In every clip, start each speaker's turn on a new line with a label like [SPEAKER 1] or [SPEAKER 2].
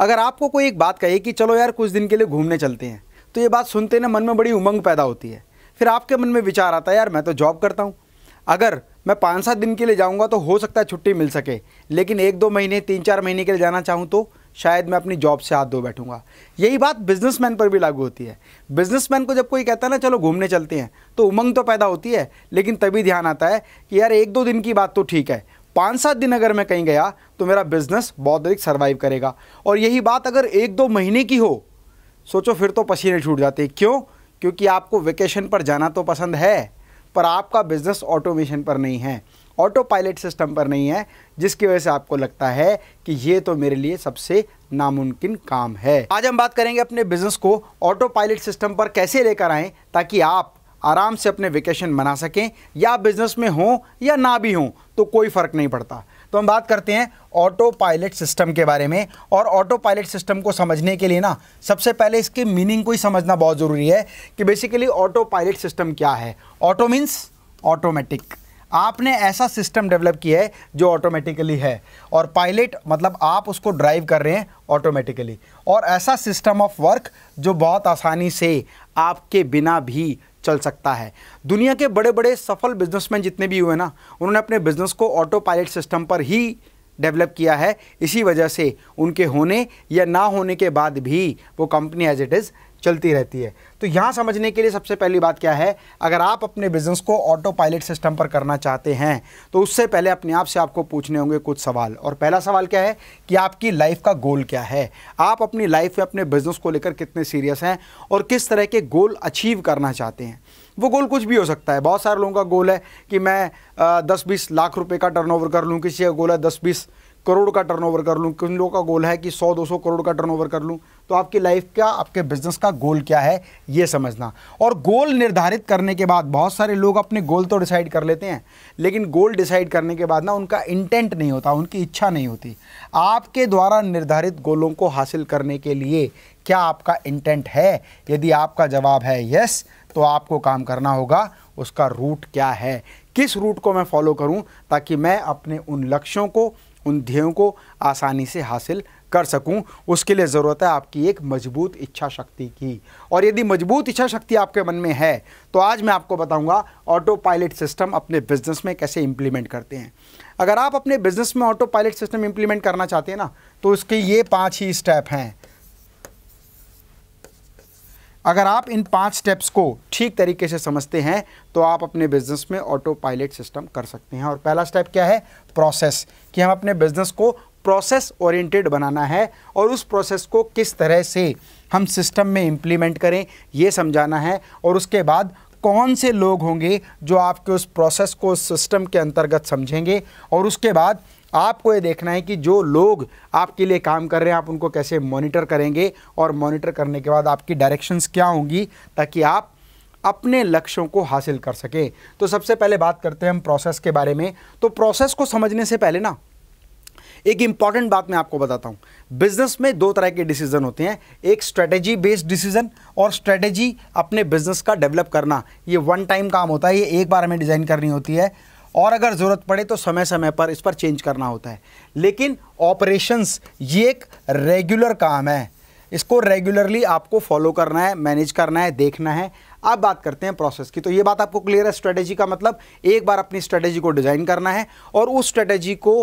[SPEAKER 1] अगर आपको कोई एक बात कहे कि चलो यार कुछ दिन के लिए घूमने चलते हैं तो ये बात सुनते ना मन में बड़ी उमंग पैदा होती है फिर आपके मन में विचार आता है यार मैं तो जॉब करता हूँ अगर मैं पाँच सात दिन के लिए जाऊँगा तो हो सकता है छुट्टी मिल सके लेकिन एक दो महीने तीन चार महीने के लिए जाना चाहूँ तो शायद मैं अपनी जॉब से हाथ धो बैठूंगा यही बात बिजनेसमैन पर भी लागू होती है बिजनेसमैन को जब कोई कहता है ना चलो घूमने चलते हैं तो उमंग तो पैदा होती है लेकिन तभी ध्यान आता है कि यार एक दो दिन की बात तो ठीक है पाँच सात दिन अगर मैं कहीं गया तो मेरा बिज़नेस बहुत अधिक सर्वाइव करेगा और यही बात अगर एक दो महीने की हो सोचो फिर तो पसीने छूट जाते हैं क्यों क्योंकि आपको वेकेशन पर जाना तो पसंद है पर आपका बिज़नेस ऑटोमेशन पर नहीं है ऑटो पायलट सिस्टम पर नहीं है जिसकी वजह से आपको लगता है कि ये तो मेरे लिए सबसे नामुमकिन काम है आज हम बात करेंगे अपने बिजनेस को ऑटो पायलट सिस्टम पर कैसे लेकर आएं ताकि आप आराम से अपने वेकेशन मना सकें या बिज़नेस में हों या ना भी हों तो कोई फ़र्क नहीं पड़ता तो हम बात करते हैं ऑटो पायलट सिस्टम के बारे में और ऑटो पायलट सिस्टम को समझने के लिए ना सबसे पहले इसके मीनिंग को ही समझना बहुत ज़रूरी है कि बेसिकली ऑटो पायलट सिस्टम क्या है ऑटो मीन्स ऑटोमेटिक आपने ऐसा सिस्टम डेवलप किया है जो ऑटोमेटिकली है और पायलट मतलब आप उसको ड्राइव कर रहे हैं ऑटोमेटिकली और ऐसा सिस्टम ऑफ वर्क जो बहुत आसानी से आपके बिना भी चल सकता है दुनिया के बड़े बड़े सफल बिजनेसमैन जितने भी हुए ना उन्होंने अपने बिजनेस को ऑटो पायलट सिस्टम पर ही डेवलप किया है इसी वजह से उनके होने या ना होने के बाद भी वो कंपनी एज इट इज़ चलती रहती है तो यहाँ समझने के लिए सबसे पहली बात क्या है अगर आप अपने बिज़नेस को ऑटो पायलट सिस्टम पर करना चाहते हैं तो उससे पहले अपने आप से आपको पूछने होंगे कुछ सवाल और पहला सवाल क्या है कि आपकी लाइफ का गोल क्या है आप अपनी लाइफ में अपने बिज़नेस को लेकर कितने सीरियस हैं और किस तरह के गोल अचीव करना चाहते हैं वो गोल कुछ भी हो सकता है बहुत सारे लोगों का गोल है कि मैं दस बीस लाख रुपये का टर्न कर लूँ किसी का गोल है दस बीस करोड़ का टर्नओवर कर लूँ किन लोगों का गोल है कि 100-200 करोड़ का टर्नओवर कर लूँ तो आपकी लाइफ का आपके बिजनेस का गोल क्या है ये समझना और गोल निर्धारित करने के बाद बहुत सारे लोग अपने गोल तो डिसाइड कर लेते हैं लेकिन गोल डिसाइड करने के बाद ना उनका इंटेंट नहीं होता उनकी इच्छा नहीं होती आपके द्वारा निर्धारित गोलों को हासिल करने के लिए क्या आपका इंटेंट है यदि आपका जवाब है यस तो आपको काम करना होगा उसका रूट क्या है किस रूट को मैं फॉलो करूं ताकि मैं अपने उन लक्ष्यों को उन ध्येयों को आसानी से हासिल कर सकूं उसके लिए ज़रूरत है आपकी एक मजबूत इच्छा शक्ति की और यदि मजबूत इच्छा शक्ति आपके मन में है तो आज मैं आपको बताऊंगा ऑटो पायलट सिस्टम अपने बिजनेस में कैसे इम्प्लीमेंट करते हैं अगर आप अपने बिजनेस में ऑटो पायलट सिस्टम इम्प्लीमेंट करना चाहते हैं ना तो उसके ये पाँच ही स्टेप हैं अगर आप इन पांच स्टेप्स को ठीक तरीके से समझते हैं तो आप अपने बिजनेस में ऑटो पायलट सिस्टम कर सकते हैं और पहला स्टेप क्या है प्रोसेस कि हम अपने बिजनेस को प्रोसेस ओरिएंटेड बनाना है और उस प्रोसेस को किस तरह से हम सिस्टम में इम्प्लीमेंट करें ये समझाना है और उसके बाद कौन से लोग होंगे जो आपके उस प्रोसेस को सिस्टम के अंतर्गत समझेंगे और उसके बाद आपको ये देखना है कि जो लोग आपके लिए काम कर रहे हैं आप उनको कैसे मॉनिटर करेंगे और मॉनिटर करने के बाद आपकी डायरेक्शंस क्या होंगी ताकि आप अपने लक्ष्यों को हासिल कर सकें तो सबसे पहले बात करते हैं हम प्रोसेस के बारे में तो प्रोसेस को समझने से पहले ना एक इंपॉर्टेंट बात मैं आपको बताता हूँ बिजनेस में दो तरह के डिसीजन होते हैं एक स्ट्रेटेजी बेस्ड डिसीजन और स्ट्रेटेजी अपने बिजनेस का डेवलप करना ये वन टाइम काम होता है ये एक बार हमें डिज़ाइन करनी होती है और अगर ज़रूरत पड़े तो समय समय पर इस पर चेंज करना होता है लेकिन ऑपरेशंस ये एक रेगुलर काम है इसको रेगुलरली आपको फॉलो करना है मैनेज करना है देखना है अब बात करते हैं प्रोसेस की तो ये बात आपको क्लियर है स्ट्रेटेजी का मतलब एक बार अपनी स्ट्रेटेजी को डिज़ाइन करना है और उस स्ट्रेटेजी को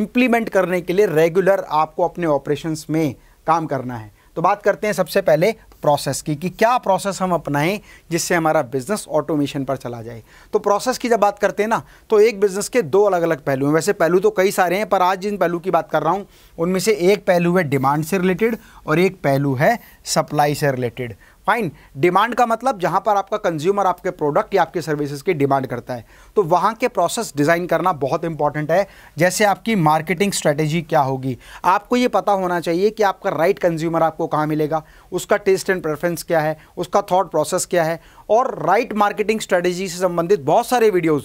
[SPEAKER 1] इम्प्लीमेंट करने के लिए रेगुलर आपको अपने ऑपरेशंस में काम करना है तो बात करते हैं सबसे पहले प्रोसेस की कि क्या प्रोसेस हम अपनाएं जिससे हमारा बिजनेस ऑटोमेशन पर चला जाए तो प्रोसेस की जब बात करते हैं ना तो एक बिजनेस के दो अलग अलग पहलू हैं वैसे पहलू तो कई सारे हैं पर आज जिन पहलू की बात कर रहा हूँ उनमें से एक पहलू है डिमांड से रिलेटेड और एक पहलू है सप्लाई से रिलेटेड फाइन डिमांड का मतलब जहां पर आपका कंज्यूमर आपके प्रोडक्ट या आपके सर्विसेज की डिमांड करता है तो वहां के प्रोसेस डिज़ाइन करना बहुत इंपॉर्टेंट है जैसे आपकी मार्केटिंग स्ट्रेटेजी क्या होगी आपको ये पता होना चाहिए कि आपका राइट कंज्यूमर आपको कहाँ मिलेगा उसका टेस्ट एंड प्रेफरेंस क्या है उसका थाट प्रोसेस क्या है और राइट मार्केटिंग स्ट्रेटेजी से संबंधित बहुत सारे वीडियोज़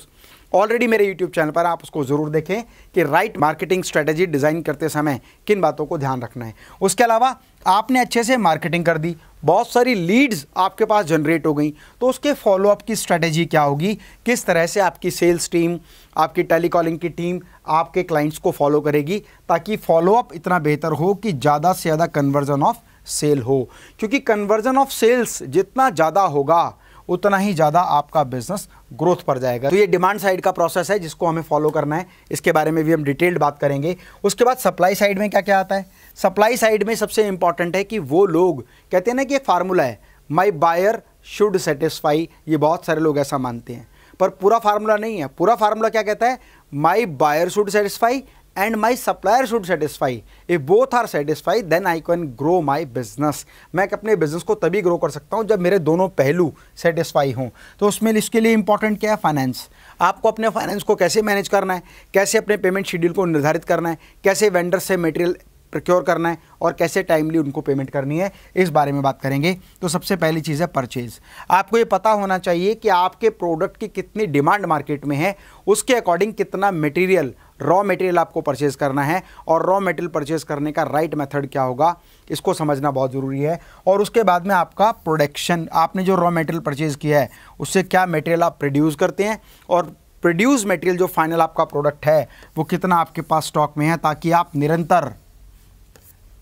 [SPEAKER 1] ऑलरेडी मेरे यूट्यूब चैनल पर आप उसको ज़रूर देखें कि राइट मार्केटिंग स्ट्रेटेजी डिज़ाइन करते समय किन बातों को ध्यान रखना है उसके अलावा आपने अच्छे से मार्केटिंग कर दी बहुत सारी लीड्स आपके पास जनरेट हो गई तो उसके फॉलोअप की स्ट्रैटेजी क्या होगी किस तरह से आपकी सेल्स टीम आपकी टेलीकॉलिंग की टीम आपके क्लाइंट्स को फॉलो करेगी ताकि फॉलोअप इतना बेहतर हो कि ज़्यादा से ज़्यादा कन्वर्जन ऑफ सेल हो क्योंकि कन्वर्जन ऑफ सेल्स जितना ज़्यादा होगा उतना ही ज़्यादा आपका बिजनेस ग्रोथ पर जाएगा तो ये डिमांड साइड का प्रोसेस है जिसको हमें फॉलो करना है इसके बारे में भी हम डिटेल्ड बात करेंगे उसके बाद सप्लाई साइड में क्या क्या आता है सप्लाई साइड में सबसे इंपॉर्टेंट है कि वो लोग कहते हैं ना कि एक फार्मूला है माई बायर शुड सेटिस्फाई ये बहुत सारे लोग ऐसा मानते हैं पर पूरा फार्मूला नहीं है पूरा फार्मूला क्या कहता है my buyer should satisfy and my supplier should satisfy if both are satisfied then i can grow my business मैं अपने बिजनेस को तभी ग्रो कर सकता हूँ जब मेरे दोनों पहलू सेटिस्फाई हों तो उसमें इसके लिए इंपॉर्टेंट क्या है फाइनेंस आपको अपने फाइनेंस को कैसे मैनेज करना है कैसे अपने पेमेंट शेड्यूल को निर्धारित करना है कैसे वेंडर से मटेरियल प्रोक्योर करना है और कैसे टाइमली उनको पेमेंट करनी है इस बारे में बात करेंगे तो सबसे पहली चीज़ है परचेज़ आपको ये पता होना चाहिए कि आपके प्रोडक्ट की कितनी डिमांड मार्केट में है उसके अकॉर्डिंग कितना मटेरियल रॉ मटेरियल आपको परचेज करना है और रॉ मटेरियल परचेज करने का राइट right मेथड क्या होगा इसको समझना बहुत ज़रूरी है और उसके बाद में आपका प्रोडक्शन आपने जो रॉ मटेरियल परचेज किया है उससे क्या मटेरियल आप प्रोड्यूस करते हैं और प्रोड्यूस मटेरियल जो फाइनल आपका प्रोडक्ट है वो कितना आपके पास स्टॉक में है ताकि आप निरंतर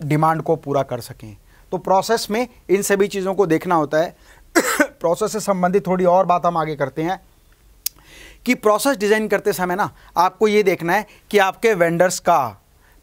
[SPEAKER 1] डिमांड को पूरा कर सकें तो प्रोसेस में इन सभी चीज़ों को देखना होता है प्रोसेस से संबंधित थोड़ी और बात हम आगे करते हैं कि प्रोसेस डिज़ाइन करते समय ना आपको ये देखना है कि आपके वेंडर्स का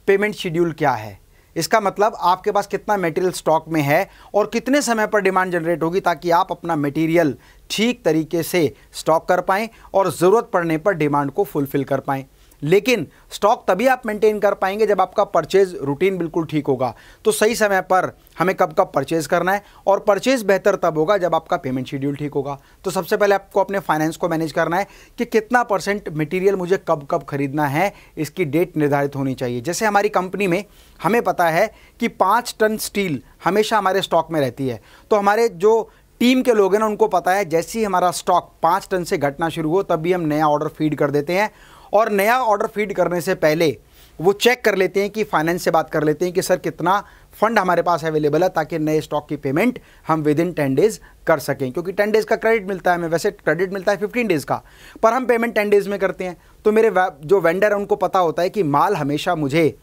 [SPEAKER 1] पेमेंट शेड्यूल क्या है इसका मतलब आपके पास कितना मटेरियल स्टॉक में है और कितने समय पर डिमांड जनरेट होगी ताकि आप अपना मटेरियल ठीक तरीके से स्टॉक कर पाएँ और ज़रूरत पड़ने पर डिमांड को फुलफ़िल कर पाएँ लेकिन स्टॉक तभी आप मेंटेन कर पाएंगे जब आपका परचेज रूटीन बिल्कुल ठीक होगा तो सही समय पर हमें कब कब परचेज करना है और परचेज बेहतर तब होगा जब आपका पेमेंट शेड्यूल ठीक होगा तो सबसे पहले आपको अपने फाइनेंस को मैनेज करना है कि कितना परसेंट मटेरियल मुझे कब कब खरीदना है इसकी डेट निर्धारित होनी चाहिए जैसे हमारी कंपनी में हमें पता है कि पाँच टन स्टील हमेशा हमारे स्टॉक में रहती है तो हमारे जो टीम के लोग हैं ना उनको पता है जैसे ही हमारा स्टॉक पाँच टन से घटना शुरू हो तब भी हम नया ऑर्डर फीड कर देते हैं और नया ऑर्डर फीड करने से पहले वो चेक कर लेते हैं कि फाइनेंस से बात कर लेते हैं कि सर कितना फंड हमारे पास अवेलेबल है ताकि नए स्टॉक की पेमेंट हम विद इन टेन डेज कर सकें क्योंकि टेन डेज का क्रेडिट मिलता है हमें वैसे क्रेडिट मिलता है फिफ्टीन डेज का पर हम पेमेंट टेन डेज में करते हैं तो मेरे जो वेंडर है उनको पता होता है कि माल हमेशा मुझे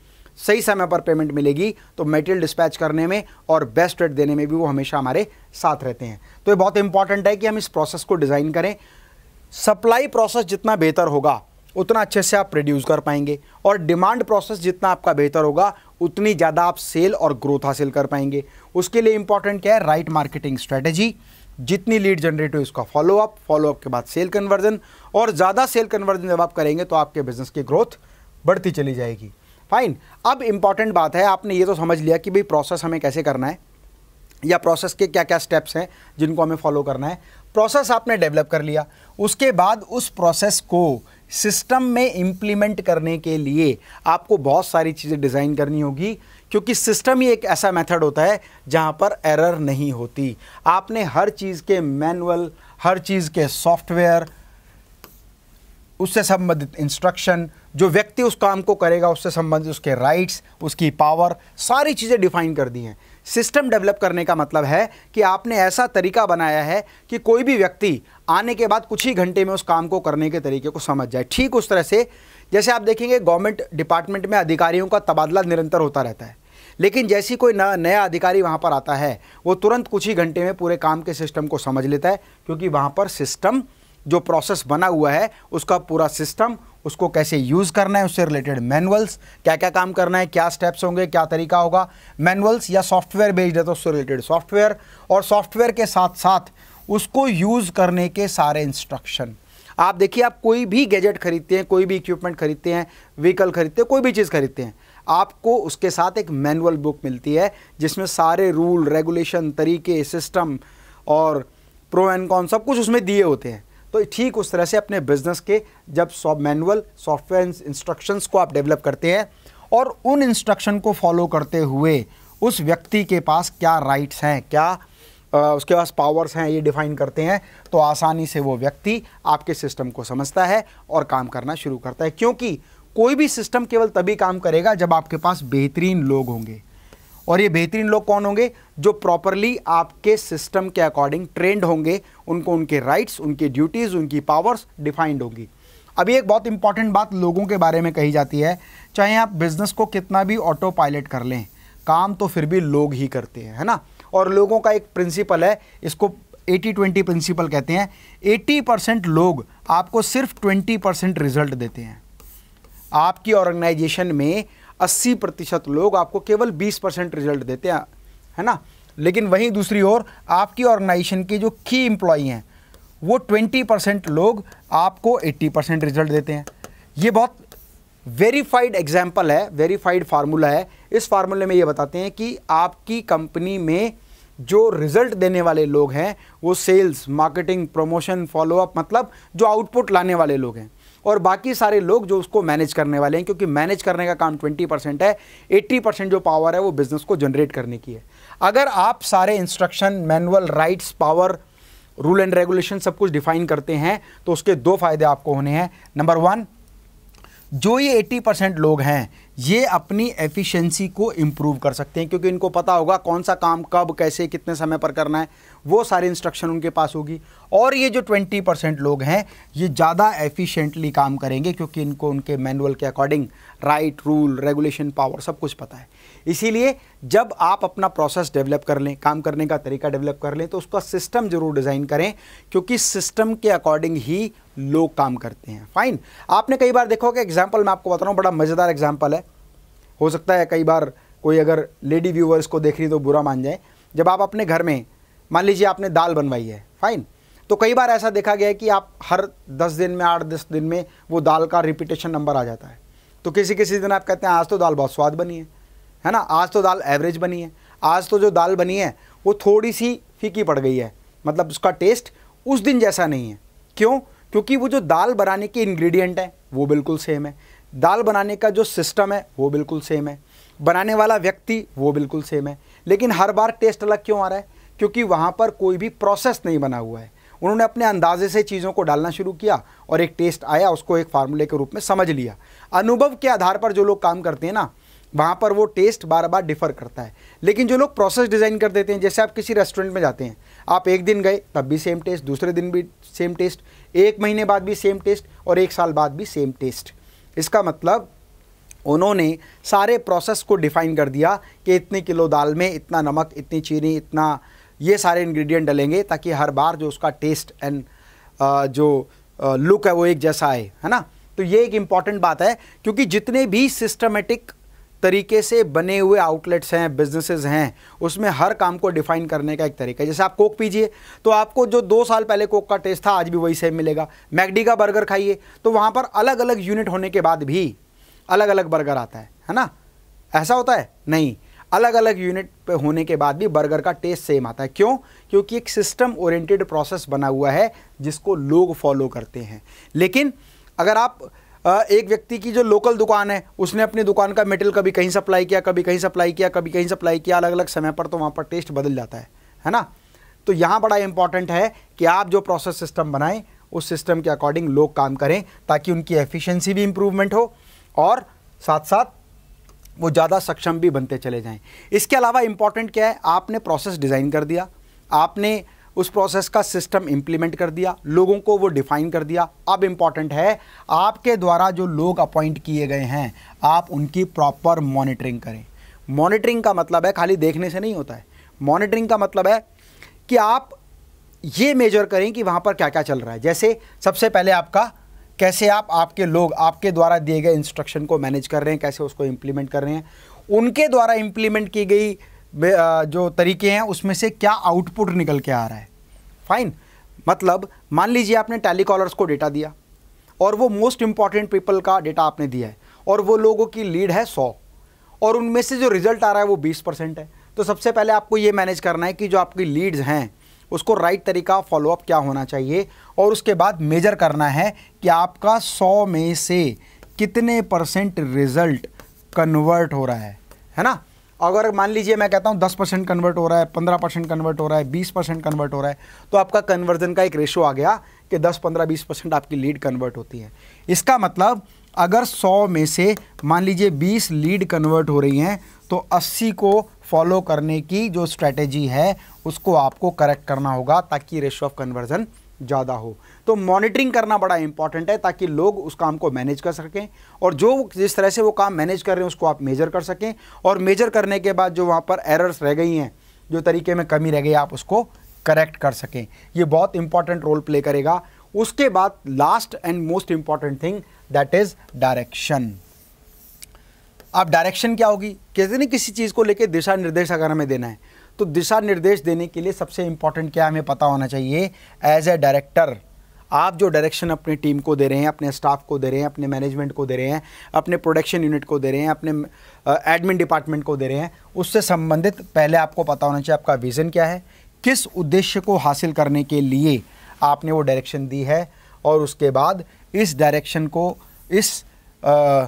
[SPEAKER 1] सही समय पर पेमेंट मिलेगी तो मेटेरियल डिस्पैच करने में और बेस्ट रेट देने में भी वो हमेशा हमारे साथ रहते हैं तो ये बहुत इंपॉर्टेंट है कि हम इस प्रोसेस को डिज़ाइन करें सप्लाई प्रोसेस जितना बेहतर होगा उतना अच्छे से आप प्रोड्यूस कर पाएंगे और डिमांड प्रोसेस जितना आपका बेहतर होगा उतनी ज़्यादा आप सेल और ग्रोथ हासिल कर पाएंगे उसके लिए इंपॉर्टेंट क्या है राइट मार्केटिंग स्ट्रेटेजी जितनी लीड जनरेट हो उसका फॉलोअप फॉलोअप के बाद सेल कन्वर्जन और ज़्यादा सेल कन्वर्जन जब आप करेंगे तो आपके बिजनेस की ग्रोथ बढ़ती चली जाएगी फाइन अब इम्पॉर्टेंट बात है आपने ये तो समझ लिया कि भाई प्रोसेस हमें कैसे करना है या प्रोसेस के क्या क्या स्टेप्स हैं जिनको हमें फॉलो करना है प्रोसेस आपने डेवलप कर लिया उसके बाद उस प्रोसेस को सिस्टम में इम्प्लीमेंट करने के लिए आपको बहुत सारी चीज़ें डिज़ाइन करनी होगी क्योंकि सिस्टम ही एक ऐसा मेथड होता है जहां पर एरर नहीं होती आपने हर चीज़ के मैनुअल हर चीज़ के सॉफ्टवेयर उससे संबंधित इंस्ट्रक्शन जो व्यक्ति उस काम को करेगा उससे संबंधित उसके राइट्स उसकी पावर सारी चीज़ें डिफाइन कर दी हैं सिस्टम डेवलप करने का मतलब है कि आपने ऐसा तरीका बनाया है कि कोई भी व्यक्ति आने के बाद कुछ ही घंटे में उस काम को करने के तरीके को समझ जाए ठीक उस तरह से जैसे आप देखेंगे गवर्नमेंट डिपार्टमेंट में अधिकारियों का तबादला निरंतर होता रहता है लेकिन जैसी कोई न, नया अधिकारी वहाँ पर आता है वो तुरंत कुछ ही घंटे में पूरे काम के सिस्टम को समझ लेता है क्योंकि वहाँ पर सिस्टम जो प्रोसेस बना हुआ है उसका पूरा सिस्टम उसको कैसे यूज़ करना है उससे रिलेटेड मैनुअल्स क्या क्या काम करना है क्या स्टेप्स होंगे क्या तरीका होगा मैनुअल्स या सॉफ्टवेयर बेस्ड है तो उससे रिलेटेड सॉफ्टवेयर और सॉफ्टवेयर के साथ साथ उसको यूज़ करने के सारे इंस्ट्रक्शन आप देखिए आप कोई भी गैजेट खरीदते हैं कोई भी इक्विपमेंट खरीदते हैं व्हीकल खरीदते हैं कोई भी चीज़ खरीदते हैं आपको उसके साथ एक मैनुअल बुक मिलती है जिसमें सारे रूल रेगुलेशन तरीके सिस्टम और प्रो एंड कॉन सब कुछ उसमें दिए होते हैं तो ठीक उस तरह से अपने बिजनेस के जब सॉफ्ट मैनुअल सॉफ्टवेयर इंस्ट्रक्शंस को आप डेवलप करते हैं और उन इंस्ट्रक्शन को फॉलो करते हुए उस व्यक्ति के पास क्या राइट्स हैं क्या आ, उसके पास पावर्स हैं ये डिफाइन करते हैं तो आसानी से वो व्यक्ति आपके सिस्टम को समझता है और काम करना शुरू करता है क्योंकि कोई भी सिस्टम केवल तभी काम करेगा जब आपके पास बेहतरीन लोग होंगे और ये बेहतरीन लोग कौन होंगे जो प्रॉपरली आपके सिस्टम के अकॉर्डिंग ट्रेंड होंगे उनको उनके राइट्स उनकी ड्यूटीज़ उनकी पावर्स डिफाइंड होगी अभी एक बहुत इंपॉर्टेंट बात लोगों के बारे में कही जाती है चाहे आप बिज़नेस को कितना भी ऑटो पायलट कर लें काम तो फिर भी लोग ही करते हैं है ना और लोगों का एक प्रिंसिपल है इसको एटी ट्वेंटी प्रिंसिपल कहते हैं एटी परसेंट लोग आपको सिर्फ ट्वेंटी परसेंट रिजल्ट देते हैं आपकी ऑर्गेनाइजेशन में अस्सी प्रतिशत लोग आपको केवल बीस परसेंट रिजल्ट देते हैं है ना लेकिन वहीं दूसरी ओर आपकी ऑर्गेनाइजेशन के जो की एम्प्लॉई हैं वो 20 परसेंट लोग आपको 80 परसेंट रिजल्ट देते हैं ये बहुत वेरीफाइड एग्जाम्पल है वेरीफाइड फार्मूला है इस फार्मूले में ये बताते हैं कि आपकी कंपनी में जो रिजल्ट देने वाले लोग हैं वो सेल्स मार्केटिंग प्रमोशन फॉलोअप मतलब जो आउटपुट लाने वाले लोग हैं और बाकी सारे लोग जो उसको मैनेज करने वाले हैं क्योंकि मैनेज करने का काम 20 परसेंट है 80 परसेंट जो पावर है वो बिज़नेस को जनरेट करने की है अगर आप सारे instruction manual rights power rule and regulation सब कुछ डिफाइन करते हैं तो उसके दो फायदे आपको होने हैं नंबर वन जो ये 80 परसेंट लोग हैं ये अपनी एफिशिएंसी को इम्प्रूव कर सकते हैं क्योंकि इनको पता होगा कौन सा काम कब कैसे कितने समय पर करना है वो सारे इंस्ट्रक्शन उनके पास होगी और ये जो 20 परसेंट लोग हैं ये ज़्यादा एफिशिएंटली काम करेंगे क्योंकि इनको उनके मैनुअल के according right rule regulation power सब कुछ पता है इसीलिए जब आप अपना प्रोसेस डेवलप कर लें काम करने का तरीका डेवलप कर लें तो उसका सिस्टम ज़रूर डिज़ाइन करें क्योंकि सिस्टम के अकॉर्डिंग ही लोग काम करते हैं फाइन आपने कई बार देखा कि एग्जाम्पल मैं आपको बता रहा हूँ बड़ा मज़ेदार एग्जाम्पल है हो सकता है कई बार कोई अगर लेडी व्यूवर्स को देख रही तो बुरा मान जाए जब आप अपने घर में मान लीजिए आपने दाल बनवाई है फाइन तो कई बार ऐसा देखा गया है कि आप हर दस दिन में आठ दस दिन में वो दाल का रिपीटेशन नंबर आ जाता है तो किसी किसी दिन आप कहते हैं आज तो दाल बहुत स्वाद बनी है है ना आज तो दाल एवरेज बनी है आज तो जो दाल बनी है वो थोड़ी सी फीकी पड़ गई है मतलब उसका टेस्ट उस दिन जैसा नहीं है क्यों क्योंकि वो जो दाल बनाने के इंग्रेडिएंट हैं वो बिल्कुल सेम है दाल बनाने का जो सिस्टम है वो बिल्कुल सेम है बनाने वाला व्यक्ति वो बिल्कुल सेम है लेकिन हर बार टेस्ट अलग क्यों आ रहा है क्योंकि वहाँ पर कोई भी प्रोसेस नहीं बना हुआ है उन्होंने अपने अंदाजे से चीज़ों को डालना शुरू किया और एक टेस्ट आया उसको एक फार्मूले के रूप में समझ लिया अनुभव के आधार पर जो लोग काम करते हैं ना वहाँ पर वो टेस्ट बार बार डिफ़र करता है लेकिन जो लोग प्रोसेस डिज़ाइन कर देते हैं जैसे आप किसी रेस्टोरेंट में जाते हैं आप एक दिन गए तब भी सेम टेस्ट दूसरे दिन भी सेम टेस्ट एक महीने बाद भी सेम टेस्ट और एक साल बाद भी सेम टेस्ट इसका मतलब उन्होंने सारे प्रोसेस को डिफ़ाइन कर दिया कि इतने किलो दाल में इतना नमक इतनी चीनी इतना ये सारे इन्ग्रीडियंट डलेंगे ताकि हर बार जो उसका टेस्ट एंड जो लुक है वो एक जैसा आए है ना तो ये एक इम्पॉर्टेंट बात है क्योंकि जितने भी सिस्टमेटिक तरीके से बने हुए आउटलेट्स हैं बिजनेसेस हैं उसमें हर काम को डिफाइन करने का एक तरीका है जैसे आप कोक पीजिए तो आपको जो दो साल पहले कोक का टेस्ट था आज भी वही सेम मिलेगा मैगडी का बर्गर खाइए तो वहाँ पर अलग अलग यूनिट होने के बाद भी अलग अलग बर्गर आता है है ना ऐसा होता है नहीं अलग अलग यूनिट पे होने के बाद भी बर्गर का टेस्ट सेम आता है क्यों क्योंकि एक सिस्टम ओरिएंटेड प्रोसेस बना हुआ है जिसको लोग फॉलो करते हैं लेकिन अगर आप एक व्यक्ति की जो लोकल दुकान है उसने अपनी दुकान का मेटल कभी कहीं सप्लाई किया कभी कहीं सप्लाई किया कभी कहीं सप्लाई किया अलग अलग समय पर तो वहाँ पर टेस्ट बदल जाता है है ना तो यहाँ बड़ा इंपॉर्टेंट है कि आप जो प्रोसेस सिस्टम बनाएं उस सिस्टम के अकॉर्डिंग लोग काम करें ताकि उनकी एफिशिएंसी भी इम्प्रूवमेंट हो और साथ साथ वो ज़्यादा सक्षम भी बनते चले जाएं इसके अलावा इम्पॉर्टेंट क्या है आपने प्रोसेस डिज़ाइन कर दिया आपने उस प्रोसेस का सिस्टम इम्प्लीमेंट कर दिया लोगों को वो डिफाइन कर दिया अब इम्पॉर्टेंट है आपके द्वारा जो लोग अपॉइंट किए गए हैं आप उनकी प्रॉपर मॉनिटरिंग करें मॉनिटरिंग का मतलब है खाली देखने से नहीं होता है मॉनिटरिंग का मतलब है कि आप ये मेजर करें कि वहाँ पर क्या क्या चल रहा है जैसे सबसे पहले आपका कैसे आप आपके लोग आपके द्वारा दिए गए इंस्ट्रक्शन को मैनेज कर रहे हैं कैसे उसको इम्प्लीमेंट कर रहे हैं उनके द्वारा इम्प्लीमेंट की गई जो तरीके हैं उसमें से क्या आउटपुट निकल के आ रहा है फाइन मतलब मान लीजिए आपने टैली कॉलर्स को डेटा दिया और वो मोस्ट इंपॉर्टेंट पीपल का डेटा आपने दिया है और वो लोगों की लीड है सौ और उनमें से जो रिजल्ट आ रहा है वो बीस परसेंट है तो सबसे पहले आपको ये मैनेज करना है कि जो आपकी लीड्स हैं उसको राइट तरीका फॉलोअप क्या होना चाहिए और उसके बाद मेजर करना है कि आपका सौ में से कितने परसेंट रिजल्ट कन्वर्ट हो रहा है है ना अगर मान लीजिए मैं कहता हूँ दस परसेंट कन्वर्ट हो रहा है पंद्रह परसेंट कन्वर्ट हो रहा है बीस परसेंट कन्वर्ट हो रहा है तो आपका कन्वर्जन का एक रेशो आ गया कि दस पंद्रह बीस परसेंट आपकी लीड कन्वर्ट होती है इसका मतलब अगर सौ में से मान लीजिए बीस लीड कन्वर्ट हो रही हैं तो अस्सी को फॉलो करने की जो स्ट्रैटेजी है उसको आपको करेक्ट करना होगा ताकि रेशो ऑफ कन्वर्जन ज़्यादा हो तो मॉनिटरिंग करना बड़ा इंपॉर्टेंट है ताकि लोग उस काम को मैनेज कर सकें और जो जिस तरह से वो काम मैनेज कर रहे हैं उसको आप मेजर कर सकें और मेजर करने के बाद जो वहाँ पर एरर्स रह गई हैं जो तरीके में कमी रह गई आप उसको करेक्ट कर सकें ये बहुत इंपॉर्टेंट रोल प्ले करेगा उसके बाद last and most important thing that is direction आप डायरेक्शन क्या होगी कहते नहीं किसी चीज़ को लेकर दिशा निर्देश अगर हमें देना है तो दिशा निर्देश देने के लिए सबसे इम्पॉर्टेंट क्या हमें पता होना चाहिए एज ए डायरेक्टर आप जो डायरेक्शन अपनी टीम को दे रहे हैं अपने स्टाफ को दे रहे हैं अपने मैनेजमेंट को दे रहे हैं अपने प्रोडक्शन यूनिट को दे रहे हैं अपने एडमिन डिपार्टमेंट को दे रहे हैं उससे संबंधित पहले आपको पता होना चाहिए आपका विज़न क्या है किस उद्देश्य को हासिल करने के लिए आपने वो डायरेक्शन दी है और उसके बाद इस डायरेक्शन को इस आ,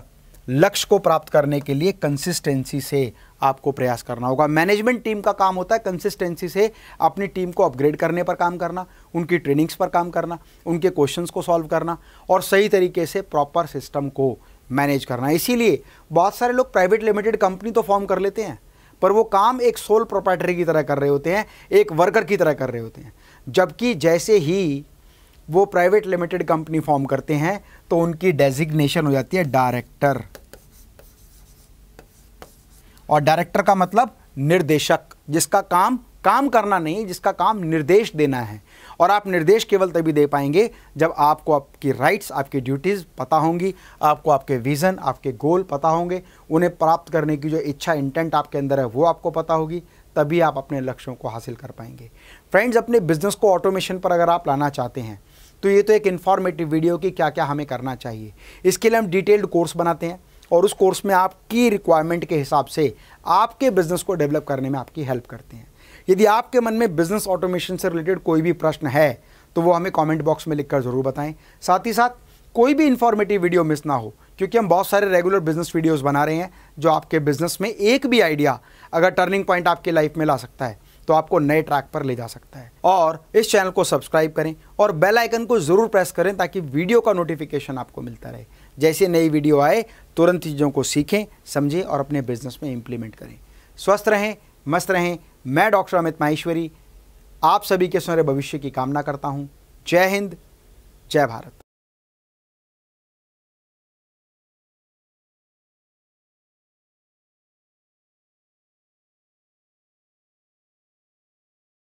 [SPEAKER 1] लक्ष्य को प्राप्त करने के लिए कंसिस्टेंसी से आपको प्रयास करना होगा मैनेजमेंट टीम का काम होता है कंसिस्टेंसी से अपनी टीम को अपग्रेड करने पर काम करना उनकी ट्रेनिंग्स पर काम करना उनके क्वेश्चंस को सॉल्व करना और सही तरीके से प्रॉपर सिस्टम को मैनेज करना इसीलिए बहुत सारे लोग प्राइवेट लिमिटेड कंपनी तो फॉर्म कर लेते हैं पर वो काम एक सोल प्रोपैटरी की तरह कर रहे होते हैं एक वर्कर की तरह कर रहे होते हैं जबकि जैसे ही वो प्राइवेट लिमिटेड कंपनी फॉर्म करते हैं तो उनकी डेजिग्नेशन हो जाती है डायरेक्टर और डायरेक्टर का मतलब निर्देशक जिसका काम काम करना नहीं जिसका काम निर्देश देना है और आप निर्देश केवल तभी दे पाएंगे जब आपको आपकी राइट्स आपकी ड्यूटीज़ पता होंगी आपको आपके विज़न आपके गोल पता होंगे उन्हें प्राप्त करने की जो इच्छा इंटेंट आपके अंदर है वो आपको पता होगी तभी आप अपने लक्ष्यों को हासिल कर पाएंगे फ्रेंड्स अपने बिजनेस को ऑटोमेशन पर अगर आप लाना चाहते हैं तो ये तो एक इन्फॉर्मेटिव वीडियो कि क्या क्या हमें करना चाहिए इसके लिए हम डिटेल्ड कोर्स बनाते हैं और उस कोर्स में आपकी रिक्वायरमेंट के हिसाब से आपके बिजनेस को डेवलप करने में आपकी हेल्प करते हैं यदि आपके मन में बिजनेस ऑटोमेशन से रिलेटेड कोई भी प्रश्न है तो वो हमें कमेंट बॉक्स में लिखकर ज़रूर बताएं साथ ही साथ कोई भी इन्फॉर्मेटिव वीडियो मिस ना हो क्योंकि हम बहुत सारे रेगुलर बिजनेस वीडियोस बना रहे हैं जो आपके बिजनेस में एक भी आइडिया अगर टर्निंग पॉइंट आपके लाइफ में ला सकता है तो आपको नए ट्रैक पर ले जा सकता है और इस चैनल को सब्सक्राइब करें और बेल आइकन को ज़रूर प्रेस करें ताकि वीडियो का नोटिफिकेशन आपको मिलता रहे जैसे नई वीडियो आए तुरंत चीज़ों को सीखें समझें और अपने बिजनेस में इम्प्लीमेंट करें स्वस्थ रहें मस्त रहें मैं डॉक्टर अमित माहेश्वरी आप सभी के सुनहरे भविष्य की कामना करता हूँ जय हिंद जय भारत